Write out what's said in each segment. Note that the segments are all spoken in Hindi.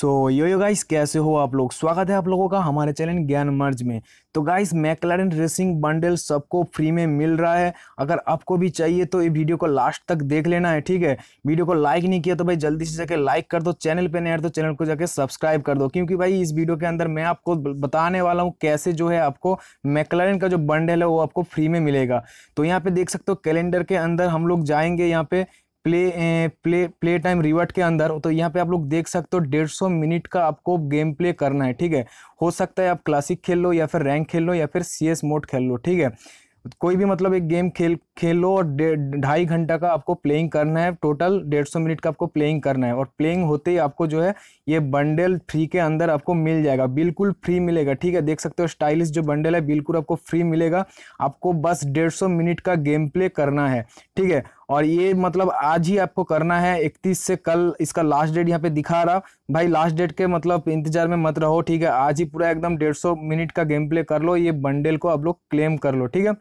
सो so, यो यो गाइस कैसे हो आप लोग स्वागत है आप लोगों का हमारे चैनल ज्ञान मर्ज में तो गाइस मैकलारन रेसिंग बंडल सबको फ्री में मिल रहा है अगर आपको भी चाहिए तो ये वीडियो को लास्ट तक देख लेना है ठीक है वीडियो को लाइक नहीं किया तो भाई जल्दी से जाके लाइक कर दो चैनल पे नहीं है तो चैनल को जाके सब्सक्राइब कर दो क्योंकि भाई इस वीडियो के अंदर मैं आपको बताने वाला हूँ कैसे जो है आपको मैकलारन का जो बंडल है वो आपको फ्री में मिलेगा तो यहाँ पे देख सकते हो कैलेंडर के अंदर हम लोग जाएंगे यहाँ पे play play play time revert के अंदर तो यहाँ पे आप लोग देख सकते हो डेढ़ सौ मिनट का आपको गेम प्ले करना है ठीक है हो सकता है आप क्लासिक खेल लो या फिर रैंक खेल लो या फिर सी एस मोड खेल लो ठीक है कोई भी मतलब एक गेम खेल खेल लो और ढाई घंटा का आपको प्लेइंग करना है टोटल डेढ़ सौ मिनट का आपको प्लेइंग करना है और प्लेइंग होते ही आपको जो है ये बंडल फ्री के अंदर आपको मिल जाएगा बिल्कुल फ्री मिलेगा ठीक है देख सकते हो स्टाइलिश जो बंडल है बिल्कुल आपको फ्री मिलेगा आपको बस डेढ़ सौ मिनट का गेम प्ले करना है ठीक है और ये मतलब आज ही आपको करना है 31 से कल इसका लास्ट डेट यहाँ पे दिखा रहा भाई लास्ट डेट के मतलब इंतजार में मत रहो ठीक है आज ही पूरा एकदम 150 मिनट का गेम प्ले कर लो ये बंडल को आप लोग क्लेम कर लो ठीक है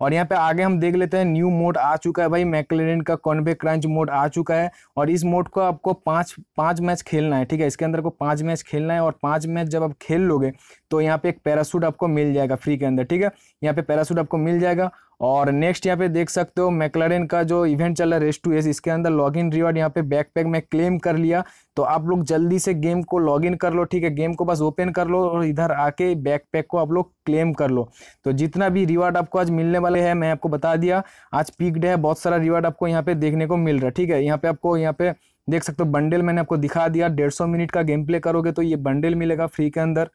और यहाँ पे आगे हम देख लेते हैं न्यू मोड आ चुका है भाई मैकलेन का कॉन्वे क्रंच मोड आ चुका है और इस मोड को आपको पांच पांच मैच खेलना है ठीक है इसके अंदर को पांच मैच खेलना है और पांच मैच जब आप खेल लोगे तो यहाँ पे एक पैरासूट आपको मिल जाएगा फ्री के अंदर ठीक है यहाँ पे पैरासूट आपको मिल जाएगा और नेक्स्ट यहाँ पे देख सकते हो मैकलरन का जो इवेंट चल रहा है रेस टू एस इसके अंदर लॉगिन रिवार्ड यहाँ पे बैकपैक में क्लेम कर लिया तो आप लोग जल्दी से गेम को लॉगिन कर लो ठीक है गेम को बस ओपन कर लो और इधर आके बैकपैक को आप लोग क्लेम कर लो तो जितना भी रिवार्ड आपको आज मिलने वाले है मैं आपको बता दिया आज पीक डे है बहुत सारा रिवार्ड आपको यहाँ पे देखने को मिल रहा है ठीक है यहाँ पे आपको यहाँ पे देख सकते हो बंडल मैंने आपको दिखा दिया डेढ़ सौ मिनट का गेम प्ले करोगे तो ये बंडल मिलेगा फ्री के अंदर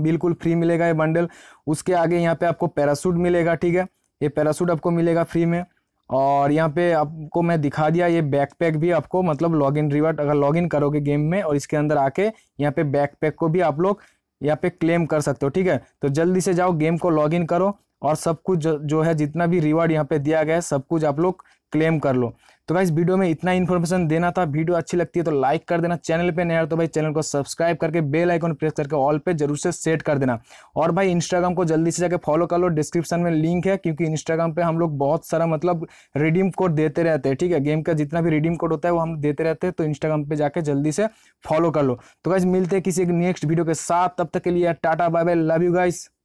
बिल्कुल फ्री मिलेगा ये बंडल उसके आगे यहाँ पे आपको पैरासूट मिलेगा ठीक है ये पैरासूट आपको मिलेगा फ्री में और यहाँ पे आपको मैं दिखा दिया ये बैकपैक भी आपको मतलब लॉगिन रिवर्ट अगर लॉगिन करोगे गेम में और इसके अंदर आके यहाँ पे बैकपैक को भी आप लोग यहाँ पे क्लेम कर सकते हो ठीक है तो जल्दी से जाओ गेम को लॉगिन करो और सब कुछ जो, जो है जितना भी रिवार्ड यहाँ पे दिया गया है सब कुछ आप लोग क्लेम कर लो तो भाई वीडियो में इतना इन्फॉर्मेशन देना था वीडियो अच्छी लगती है तो लाइक कर देना चैनल पे नया तो भाई चैनल को सब्सक्राइब करके बेल आइकन प्रेस करके ऑल पे जरूर से सेट कर देना और भाई इंस्टाग्राम को जल्दी से जाके फॉलो कर लो डिस्क्रिप्शन में लिंक है क्योंकि इंस्टाग्राम पे हम लोग बहुत सारा मतलब रिडीम कोड देते रहते हैं ठीक है गेम का जितना भी रिडीम कोड होता है वो हम देते रहते हैं तो इंस्टाग्राम पर जाकर जल्दी से फॉलो कर लो तो गाइज मिलते हैं किसी नेक्स्ट वीडियो के साथ तब तक के लिए tata bye bye love you guys